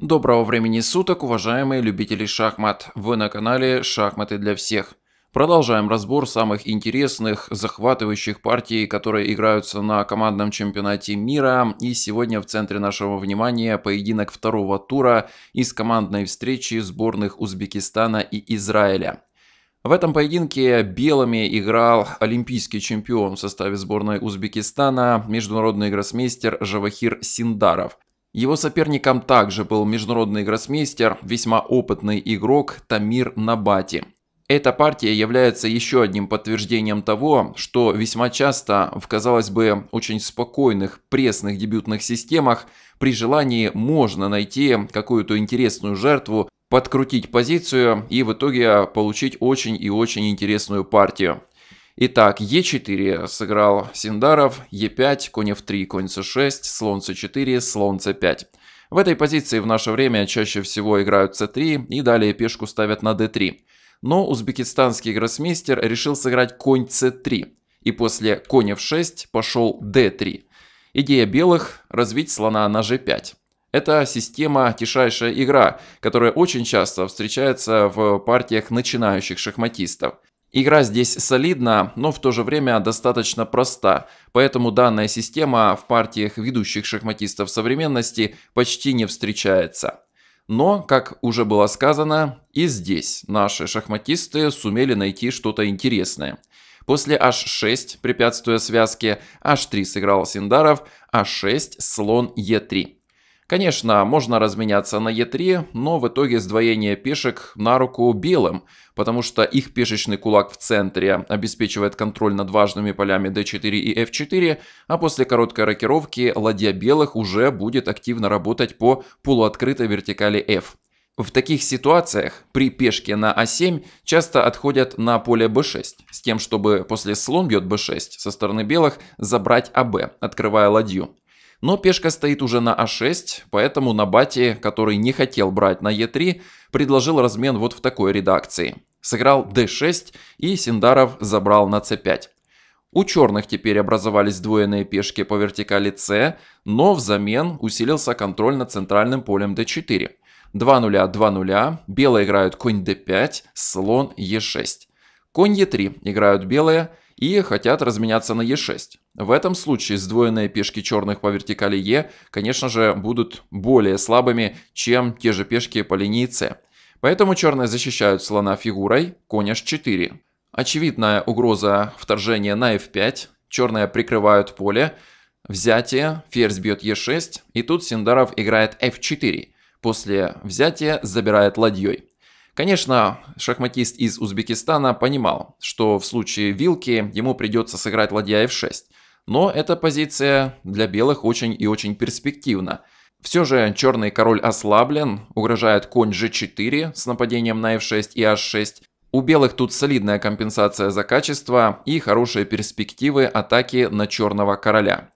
Доброго времени суток, уважаемые любители шахмат. Вы на канале «Шахматы для всех». Продолжаем разбор самых интересных, захватывающих партий, которые играются на командном чемпионате мира. И сегодня в центре нашего внимания поединок второго тура из командной встречи сборных Узбекистана и Израиля. В этом поединке белыми играл олимпийский чемпион в составе сборной Узбекистана, международный гроссмейстер Жавахир Синдаров. Его соперником также был международный гроссмейстер, весьма опытный игрок Тамир Набати. Эта партия является еще одним подтверждением того, что весьма часто в, казалось бы, очень спокойных пресных дебютных системах при желании можно найти какую-то интересную жертву, подкрутить позицию и в итоге получить очень и очень интересную партию. Итак, Е4 сыграл Синдаров, Е5, конь F3, конь c 6 слон c 4 слон c 5 В этой позиции в наше время чаще всего играют c 3 и далее пешку ставят на d3. Но узбекистанский гроссмейстер решил сыграть конь c 3 и после конь F6 пошел d3. Идея белых – развить слона на g5. Это система «Тишайшая игра», которая очень часто встречается в партиях начинающих шахматистов – Игра здесь солидна, но в то же время достаточно проста, поэтому данная система в партиях ведущих шахматистов современности почти не встречается. Но, как уже было сказано, и здесь наши шахматисты сумели найти что-то интересное. После h6, препятствуя связке, h3 сыграл Синдаров, h6 слон e3. Конечно, можно разменяться на Е3, но в итоге сдвоение пешек на руку белым, потому что их пешечный кулак в центре обеспечивает контроль над важными полями d4 и f4, а после короткой рокировки ладья белых уже будет активно работать по полуоткрытой вертикали f. В таких ситуациях при пешке на а7 часто отходят на поле b6, с тем чтобы после слон бьет b6 со стороны белых забрать аб, открывая ладью. Но пешка стоит уже на А6, поэтому Набати, который не хотел брать на Е3, предложил размен вот в такой редакции. Сыграл d6 и Синдаров забрал на c5. У черных теперь образовались двойные пешки по вертикали c, но взамен усилился контроль над центральным полем d4. 2 0 2 0 белые играют конь d5, слон e6. Конь e3 играют белые, и хотят разменяться на Е6. В этом случае сдвоенные пешки черных по вертикали Е, конечно же, будут более слабыми, чем те же пешки по линии c. Поэтому черные защищают слона фигурой конь h4. Очевидная угроза вторжения на f5. Черные прикрывают поле. Взятие, ферзь бьет e6, и тут Синдаров играет f4. После взятия забирает ладьей. Конечно, шахматист из Узбекистана понимал, что в случае вилки ему придется сыграть ладья f6. Но эта позиция для белых очень и очень перспективна. Все же черный король ослаблен, угрожает конь g4 с нападением на f6 и h6. У белых тут солидная компенсация за качество и хорошие перспективы атаки на черного короля.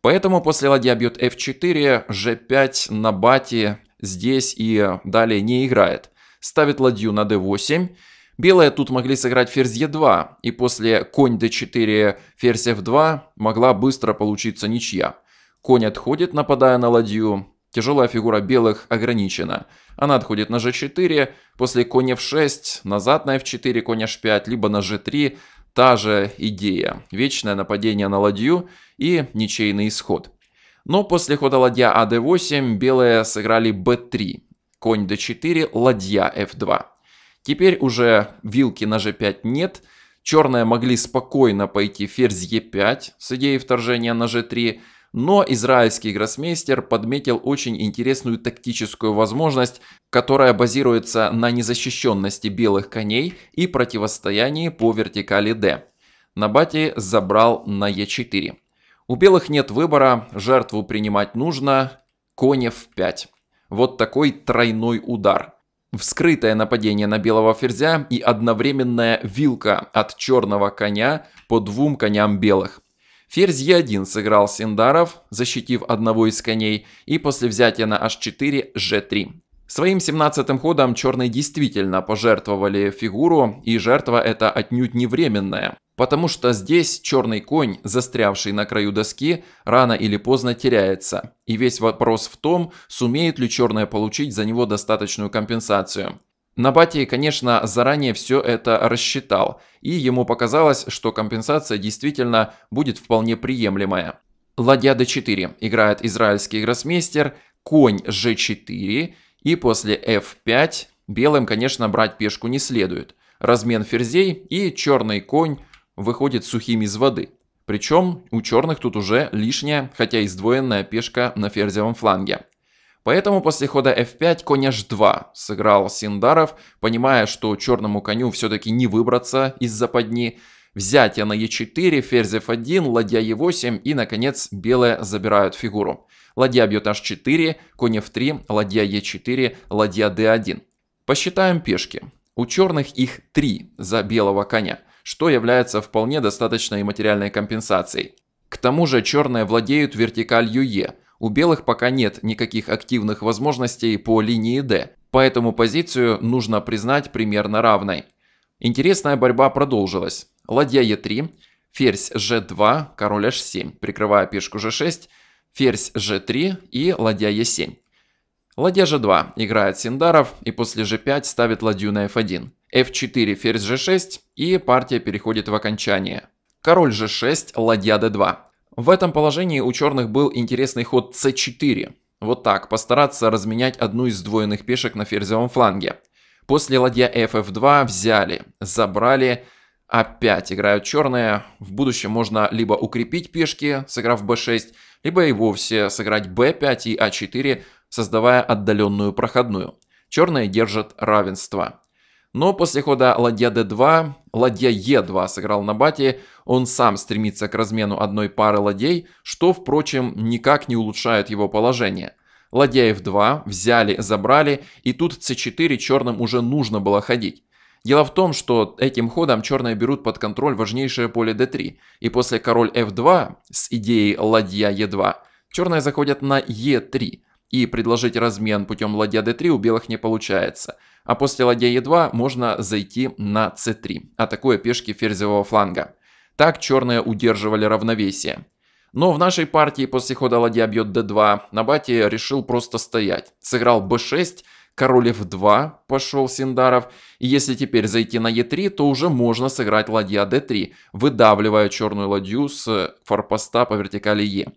Поэтому после ладья бьет f4, g5 на бате здесь и далее не играет ставит ладью на d8. Белые тут могли сыграть ферзь e2, и после конь d4, ферзь f2 могла быстро получиться ничья. Конь отходит, нападая на ладью. Тяжелая фигура белых ограничена. Она отходит на g4, после конь f6, назад на f4, конь h5, либо на g3. Та же идея. Вечное нападение на ладью и ничейный исход. Но после хода ладья ад 8 белые сыграли b3 конь d4, ладья f2. Теперь уже вилки на g5 нет. Черные могли спокойно пойти ферзь e5 с идеей вторжения на g3, но израильский гроссмейстер подметил очень интересную тактическую возможность, которая базируется на незащищенности белых коней и противостоянии по вертикали d. Набати забрал на e4. У белых нет выбора, жертву принимать нужно, конь f5. Вот такой тройной удар. Вскрытое нападение на белого ферзя и одновременная вилка от черного коня по двум коням белых. Ферзь Е1 сыграл Синдаров, защитив одного из коней, и после взятия на H4 G3. Своим 17-м ходом черные действительно пожертвовали фигуру, и жертва эта отнюдь не временная потому что здесь черный конь, застрявший на краю доски, рано или поздно теряется, и весь вопрос в том, сумеет ли черная получить за него достаточную компенсацию. Набатий, конечно, заранее все это рассчитал, и ему показалось, что компенсация действительно будет вполне приемлемая. Ладья d4 играет израильский гроссмейстер, конь g4, и после f5 белым, конечно, брать пешку не следует. Размен ферзей и черный конь выходит сухим из воды. Причем у черных тут уже лишняя, хотя и сдвоенная пешка на ферзевом фланге. Поэтому после хода f5 конь h2 сыграл Синдаров, понимая, что черному коню все-таки не выбраться из западни. Взятие на e4, ферзь f1, ладья e8 и, наконец, белые забирают фигуру. Ладья бьет h4, конь f3, ладья e4, ладья d1. Посчитаем пешки. У черных их 3 за белого коня – что является вполне достаточной материальной компенсацией. К тому же черные владеют вертикалью Е, у белых пока нет никаких активных возможностей по линии D, поэтому позицию нужно признать примерно равной. Интересная борьба продолжилась. Ладья Е3, ферзь G2, король H7, прикрывая пешку G6, ферзь G3 и ладья Е7. Ладья g2 играет Синдаров и после g5 ставит ладью на f1. f4, ферзь g6 и партия переходит в окончание. Король g6, ладья d2. В этом положении у черных был интересный ход c4. Вот так, постараться разменять одну из сдвоенных пешек на ферзевом фланге. После ладья ff2 взяли, забрали, опять играют черные. В будущем можно либо укрепить пешки, сыграв b6, либо и вовсе сыграть b5 и a4, а создавая отдаленную проходную. Черные держат равенство. Но после хода ладья d2, ладья e2 сыграл на бате, он сам стремится к размену одной пары ладей, что, впрочем, никак не улучшает его положение. Ладья f2 взяли, забрали, и тут c4 черным уже нужно было ходить. Дело в том, что этим ходом черные берут под контроль важнейшее поле d3, и после король f2 с идеей ладья e2 черные заходят на e3, и предложить размен путем ладья d3 у белых не получается. А после ладья e2 можно зайти на c3, атакуя пешки ферзевого фланга. Так черные удерживали равновесие. Но в нашей партии после хода ладья бьет d2 Набати решил просто стоять. Сыграл b6, король f2 пошел Синдаров. И если теперь зайти на e3, то уже можно сыграть ладья d3, выдавливая черную ладью с форпоста по вертикали e.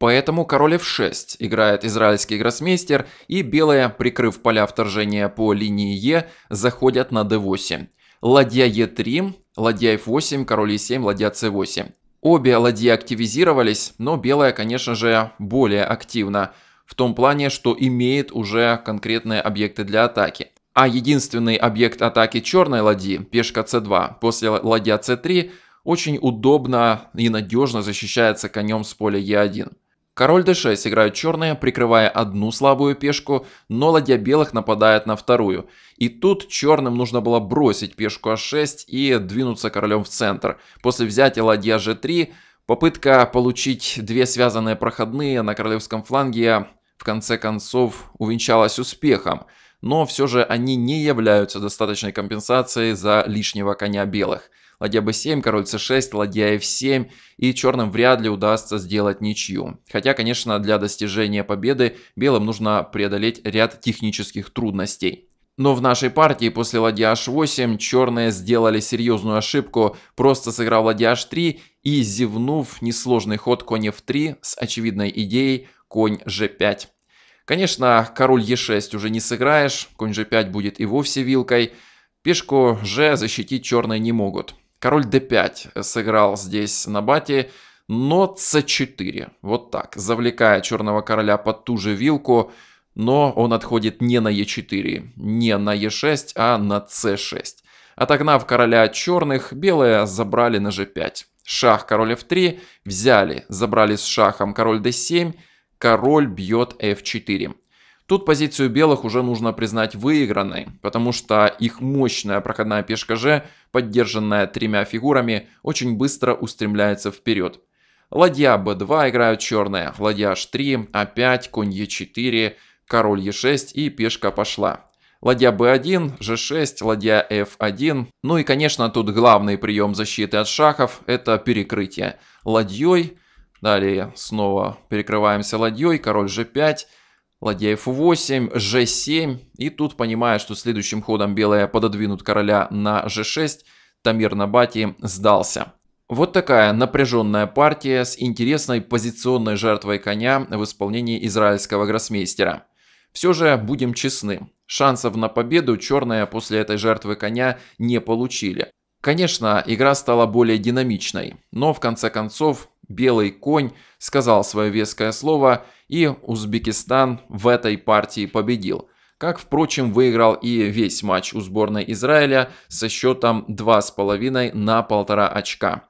Поэтому король f6 играет израильский гроссмейстер, и белые, прикрыв поля вторжения по линии Е, заходят на d8. Ладья e3, ладья f8, король e7, ладья c8. Обе ладьи активизировались, но белая, конечно же, более активна, в том плане, что имеет уже конкретные объекты для атаки. А единственный объект атаки черной ладьи, пешка c2, после ладья c3, очень удобно и надежно защищается конем с поля e1. Король d6 играет черные, прикрывая одну слабую пешку, но ладья белых нападает на вторую. И тут черным нужно было бросить пешку а6 и двинуться королем в центр. После взятия ладья g3, попытка получить две связанные проходные на королевском фланге в конце концов увенчалась успехом. Но все же они не являются достаточной компенсацией за лишнего коня белых ладья b7, король c6, ладья f7, и черным вряд ли удастся сделать ничью. Хотя, конечно, для достижения победы белым нужно преодолеть ряд технических трудностей. Но в нашей партии после ладья h8 черные сделали серьезную ошибку, просто сыграв ладья h3 и зевнув несложный ход конь f3 с очевидной идеей конь g5. Конечно, король e6 уже не сыграешь, конь g5 будет и вовсе вилкой. Пешку g защитить черные не могут. Король d5 сыграл здесь на бате, но c4. Вот так, завлекая черного короля под ту же вилку, но он отходит не на e4, не на e6, а на c6. Отогнав короля черных, белые забрали на g5. Шах король f3 взяли, забрали с шахом король d7, король бьет f4. Тут позицию белых уже нужно признать выигранной, потому что их мощная проходная пешка же, поддержанная тремя фигурами, очень быстро устремляется вперед. Ладья b2 играют черные, ладья h3, a5, конь e4, король e6 и пешка пошла. Ладья b1, g6, ладья f1. Ну и, конечно, тут главный прием защиты от шахов – это перекрытие. Ладьей, далее снова перекрываемся ладьей, король g5 – Ладья f8, g7. И тут, понимая, что следующим ходом белые пододвинут короля на g6, Тамир Набати сдался. Вот такая напряженная партия с интересной позиционной жертвой коня в исполнении израильского гроссмейстера. Все же будем честны, шансов на победу черные после этой жертвы коня не получили. Конечно, игра стала более динамичной, но в конце концов белый конь сказал свое веское слово, и Узбекистан в этой партии победил. Как, впрочем, выиграл и весь матч у сборной Израиля со счетом 2,5 на 1,5 очка.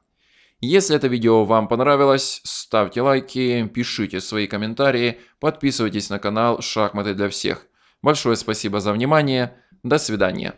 Если это видео вам понравилось, ставьте лайки, пишите свои комментарии, подписывайтесь на канал «Шахматы для всех». Большое спасибо за внимание, до свидания.